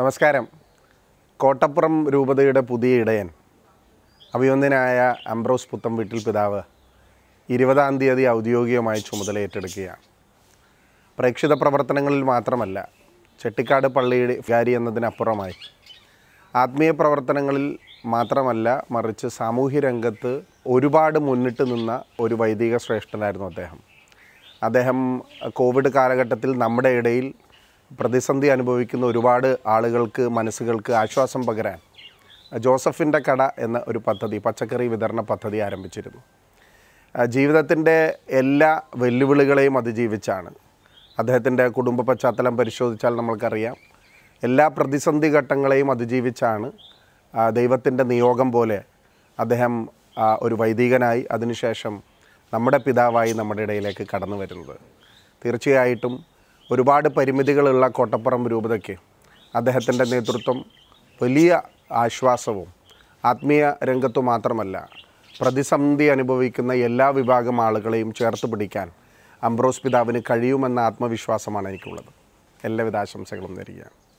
നമസ്കാരം കോട്ടപ്പുറം രൂപതയുടെ പുതിയ ഇടയൻ അഭിവന്ദനായ അംബ്രോസ് പുത്തം വീട്ടിൽ പിതാവ് ഇരുപതാം തീയതി ഔദ്യോഗികമായി ചുമതല ഏറ്റെടുക്കുകയാണ് പ്രേക്ഷിത പ്രവർത്തനങ്ങളിൽ മാത്രമല്ല ചെട്ടിക്കാട് പള്ളിയുടെ വികാരി എന്നതിനപ്പുറമായി ആത്മീയ പ്രവർത്തനങ്ങളിൽ മാത്രമല്ല മറിച്ച് സാമൂഹ്യ രംഗത്ത് ഒരുപാട് മുന്നിട്ട് നിന്ന ഒരു വൈദിക ശ്രേഷ്ഠനായിരുന്നു അദ്ദേഹം അദ്ദേഹം കോവിഡ് കാലഘട്ടത്തിൽ നമ്മുടെ ഇടയിൽ പ്രതിസന്ധി അനുഭവിക്കുന്ന ഒരുപാട് ആളുകൾക്ക് മനസ്സുകൾക്ക് ആശ്വാസം പകരാൻ ജോസഫിൻ്റെ കട എന്ന ഒരു പദ്ധതി പച്ചക്കറി വിതരണ പദ്ധതി ആരംഭിച്ചിരുന്നു ജീവിതത്തിൻ്റെ എല്ലാ വെല്ലുവിളികളെയും അതിജീവിച്ചാണ് അദ്ദേഹത്തിൻ്റെ കുടുംബ പശ്ചാത്തലം പരിശോധിച്ചാൽ നമ്മൾക്കറിയാം എല്ലാ പ്രതിസന്ധി ഘട്ടങ്ങളെയും അതിജീവിച്ചാണ് ദൈവത്തിൻ്റെ നിയോഗം പോലെ അദ്ദേഹം ഒരു വൈദികനായി അതിനുശേഷം നമ്മുടെ പിതാവായി നമ്മുടെ ഇടയിലേക്ക് കടന്നു വരുന്നത് തീർച്ചയായിട്ടും ഒരുപാട് പരിമിതികളുള്ള കോട്ടപ്പുറം രൂപതയ്ക്ക് അദ്ദേഹത്തിൻ്റെ നേതൃത്വം വലിയ ആശ്വാസവും ആത്മീയ രംഗത്തു മാത്രമല്ല പ്രതിസന്ധി അനുഭവിക്കുന്ന എല്ലാ വിഭാഗം ആളുകളെയും ചേർത്ത് പിടിക്കാൻ അംബ്രോസ് പിതാവിന് കഴിയുമെന്ന ആത്മവിശ്വാസമാണ് എനിക്കുള്ളത് എല്ലാവിധ ആശംസകളും തരികയാണ്